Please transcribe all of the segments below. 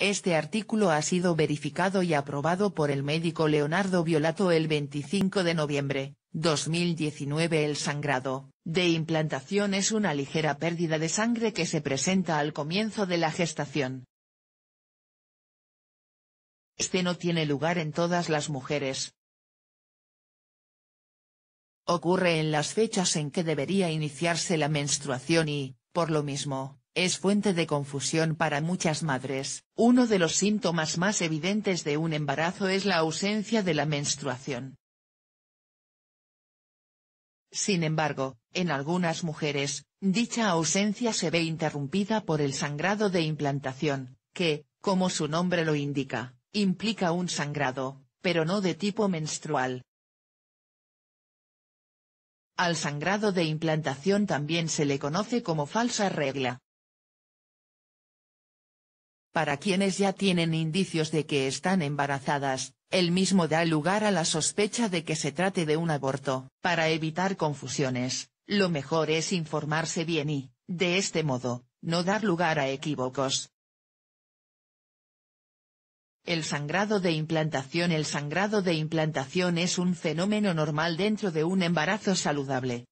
Este artículo ha sido verificado y aprobado por el médico Leonardo Violato el 25 de noviembre, 2019 El sangrado, de implantación es una ligera pérdida de sangre que se presenta al comienzo de la gestación. Este no tiene lugar en todas las mujeres. Ocurre en las fechas en que debería iniciarse la menstruación y, por lo mismo, es fuente de confusión para muchas madres. Uno de los síntomas más evidentes de un embarazo es la ausencia de la menstruación. Sin embargo, en algunas mujeres, dicha ausencia se ve interrumpida por el sangrado de implantación, que, como su nombre lo indica, implica un sangrado, pero no de tipo menstrual. Al sangrado de implantación también se le conoce como falsa regla. Para quienes ya tienen indicios de que están embarazadas, el mismo da lugar a la sospecha de que se trate de un aborto. Para evitar confusiones, lo mejor es informarse bien y, de este modo, no dar lugar a equívocos. El sangrado de implantación El sangrado de implantación es un fenómeno normal dentro de un embarazo saludable,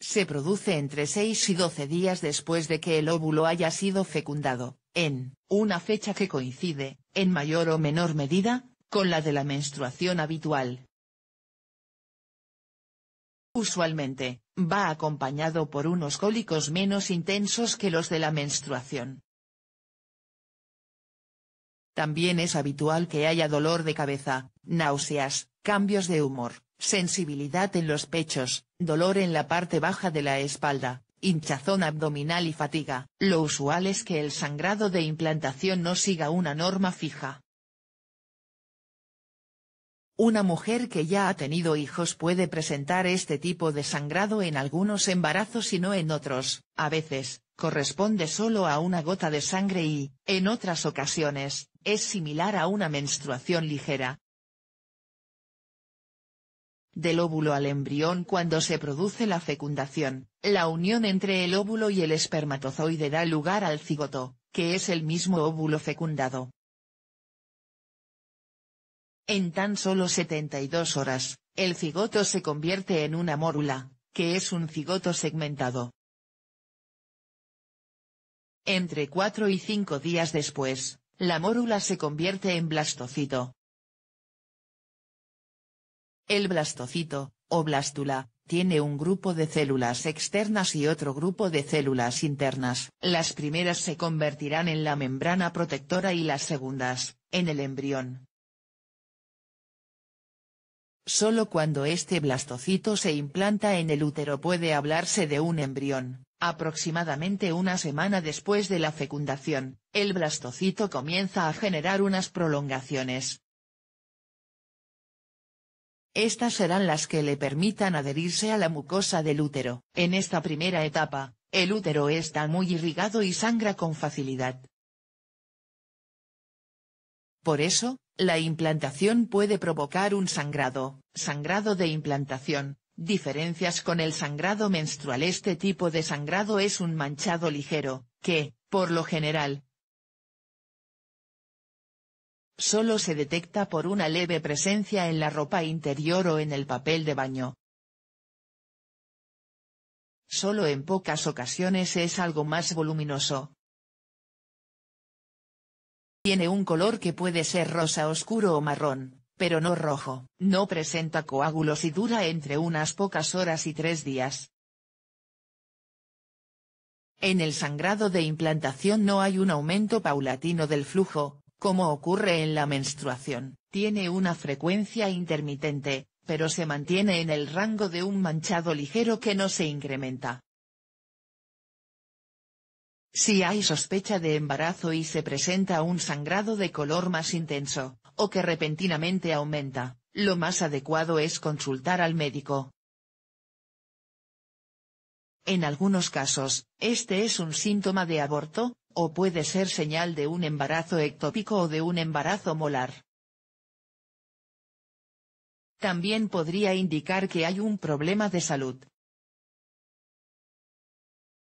se produce entre 6 y 12 días después de que el óvulo haya sido fecundado, en una fecha que coincide, en mayor o menor medida, con la de la menstruación habitual. Usualmente, va acompañado por unos cólicos menos intensos que los de la menstruación. También es habitual que haya dolor de cabeza, náuseas, cambios de humor, sensibilidad en los pechos, dolor en la parte baja de la espalda, hinchazón abdominal y fatiga. Lo usual es que el sangrado de implantación no siga una norma fija. Una mujer que ya ha tenido hijos puede presentar este tipo de sangrado en algunos embarazos y no en otros, a veces, corresponde solo a una gota de sangre y, en otras ocasiones, es similar a una menstruación ligera, del óvulo al embrión cuando se produce la fecundación, la unión entre el óvulo y el espermatozoide da lugar al cigoto, que es el mismo óvulo fecundado. En tan solo 72 horas, el cigoto se convierte en una mórula, que es un cigoto segmentado. Entre 4 y 5 días después, la mórula se convierte en blastocito, el blastocito, o blástula, tiene un grupo de células externas y otro grupo de células internas. Las primeras se convertirán en la membrana protectora y las segundas, en el embrión. Solo cuando este blastocito se implanta en el útero puede hablarse de un embrión. Aproximadamente una semana después de la fecundación, el blastocito comienza a generar unas prolongaciones, estas serán las que le permitan adherirse a la mucosa del útero. En esta primera etapa, el útero está muy irrigado y sangra con facilidad. Por eso, la implantación puede provocar un sangrado, sangrado de implantación, diferencias con el sangrado menstrual. Este tipo de sangrado es un manchado ligero, que, por lo general, solo se detecta por una leve presencia en la ropa interior o en el papel de baño. Solo en pocas ocasiones es algo más voluminoso. Tiene un color que puede ser rosa oscuro o marrón, pero no rojo, no presenta coágulos y dura entre unas pocas horas y tres días. En el sangrado de implantación no hay un aumento paulatino del flujo, como ocurre en la menstruación, tiene una frecuencia intermitente, pero se mantiene en el rango de un manchado ligero que no se incrementa. Si hay sospecha de embarazo y se presenta un sangrado de color más intenso, o que repentinamente aumenta, lo más adecuado es consultar al médico. En algunos casos, este es un síntoma de aborto, o puede ser señal de un embarazo ectópico o de un embarazo molar. También podría indicar que hay un problema de salud.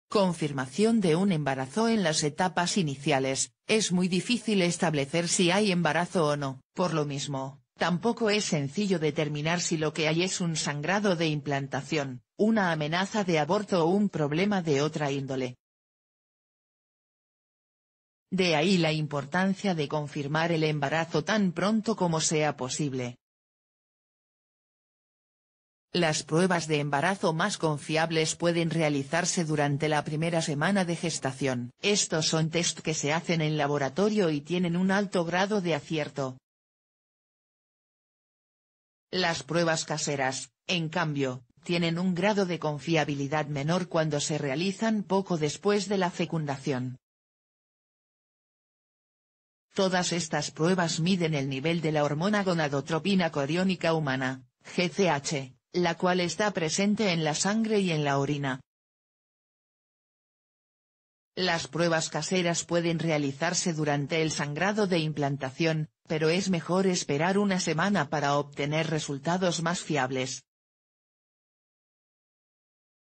Confirmación de un embarazo en las etapas iniciales, es muy difícil establecer si hay embarazo o no, por lo mismo, tampoco es sencillo determinar si lo que hay es un sangrado de implantación, una amenaza de aborto o un problema de otra índole. De ahí la importancia de confirmar el embarazo tan pronto como sea posible. Las pruebas de embarazo más confiables pueden realizarse durante la primera semana de gestación. Estos son test que se hacen en laboratorio y tienen un alto grado de acierto. Las pruebas caseras, en cambio, tienen un grado de confiabilidad menor cuando se realizan poco después de la fecundación. Todas estas pruebas miden el nivel de la hormona gonadotropina coriónica humana, GCH, la cual está presente en la sangre y en la orina. Las pruebas caseras pueden realizarse durante el sangrado de implantación, pero es mejor esperar una semana para obtener resultados más fiables.